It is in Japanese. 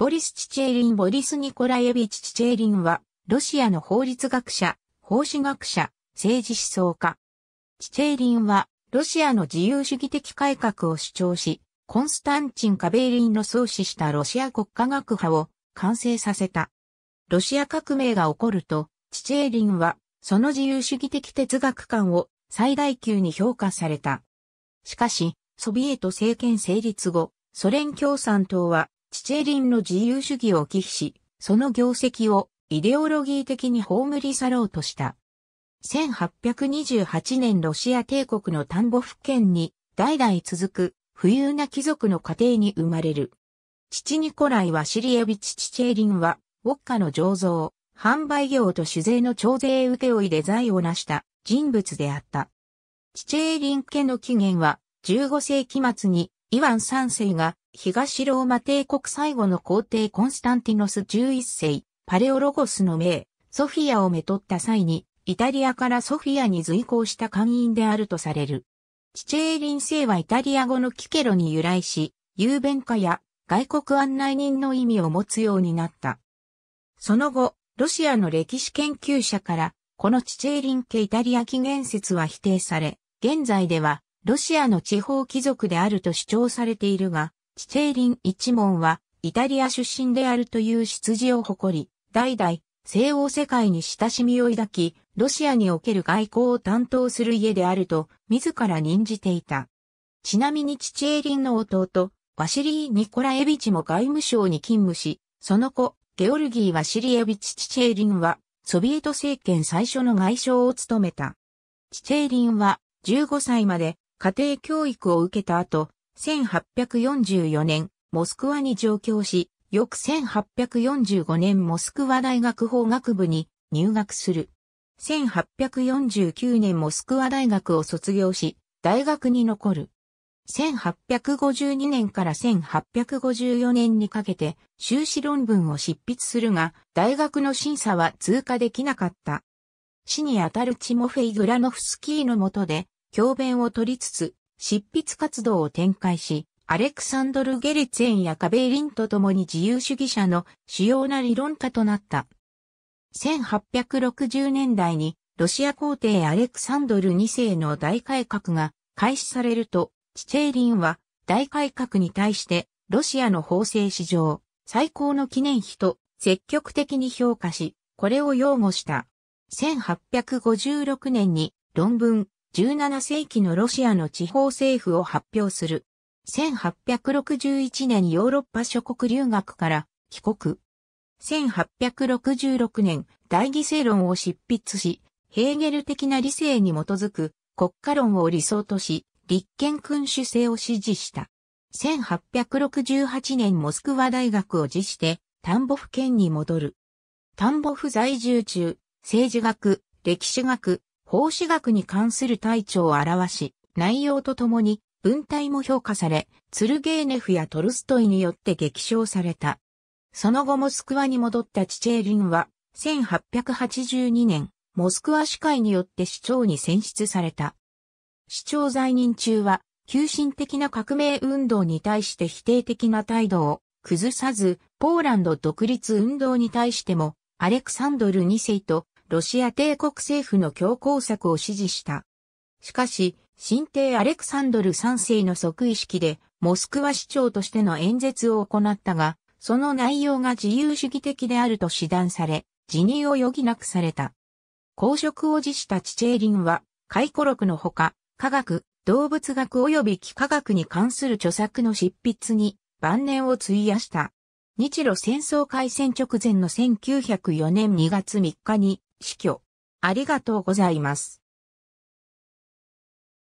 ボリス・チチェーリン・ボリス・ニコラエビチ・チチェーリンは、ロシアの法律学者、法史学者、政治思想家。チチェーリンは、ロシアの自由主義的改革を主張し、コンスタンチン・カベーリンの創始したロシア国家学派を完成させた。ロシア革命が起こると、チチェーリンは、その自由主義的哲学観を最大級に評価された。しかし、ソビエト政権成立後、ソ連共産党はチチェリンの自由主義を忌避し、その業績をイデオロギー的に葬り去ろうとした。1828年ロシア帝国の丹母府県に代々続く富裕な貴族の家庭に生まれる。父ニコライ・はシリエビチ・チチェリンは、ウォッカの醸造、販売業と酒税の徴税請負で財を成した人物であった。チチェーリン家の起源は15世紀末にイワン三世が東ローマ帝国最後の皇帝コンスタンティノス11世、パレオロゴスの名、ソフィアをめとった際に、イタリアからソフィアに随行した官員であるとされる。チチェーリン姓はイタリア語のキケロに由来し、雄弁家や外国案内人の意味を持つようになった。その後、ロシアの歴史研究者から、このチチェーリン家イタリア起源説は否定され、現在ではロシアの地方貴族であると主張されているが、チチェーリン一門は、イタリア出身であるという出自を誇り、代々、西欧世界に親しみを抱き、ロシアにおける外交を担当する家であると、自ら認じていた。ちなみにチチェーリンの弟、ワシリー・ニコラエビチも外務省に勤務し、その子、ゲオルギー・ワシリエビチ・チチェーリンは、ソビエト政権最初の外相を務めた。チチェーリンは、15歳まで家庭教育を受けた後、1844年、モスクワに上京し、翌1845年モスクワ大学法学部に入学する。1849年モスクワ大学を卒業し、大学に残る。1852年から1854年にかけて修士論文を執筆するが、大学の審査は通過できなかった。死にあたるチモフェイ・グラノフスキーの下で、教鞭を取りつつ、執筆活動を展開し、アレクサンドル・ゲリツェンやカベーリンと共に自由主義者の主要な理論家となった。1860年代にロシア皇帝アレクサンドル2世の大改革が開始されると、チチェーリンは大改革に対してロシアの法制史上最高の記念碑と積極的に評価し、これを擁護した。1856年に論文17世紀のロシアの地方政府を発表する。1861年ヨーロッパ諸国留学から帰国。1866年大義正論を執筆し、ヘーゲル的な理性に基づく国家論を理想とし、立憲君主制を支持した。1868年モスクワ大学を辞して、タンボフ県に戻る。タンボフ在住中、政治学、歴史学、法子学に関する体調を表し、内容とともに文体も評価され、ツルゲーネフやトルストイによって激賞された。その後モスクワに戻ったチチェーリンは、1882年、モスクワ市会によって市長に選出された。市長在任中は、急進的な革命運動に対して否定的な態度を崩さず、ポーランド独立運動に対しても、アレクサンドル2世とロシア帝国政府の強硬策を支持した。しかし、新帝アレクサンドル3世の即位式で、モスクワ市長としての演説を行ったが、その内容が自由主義的であると指弾され、辞任を余儀なくされた。公職を辞したチチェーリンは、回顧録のほか、科学、動物学及び幾何学に関する著作の執筆に晩年を費やした。日露戦争開戦直前の1904年2月3日に死去。ありがとうございます。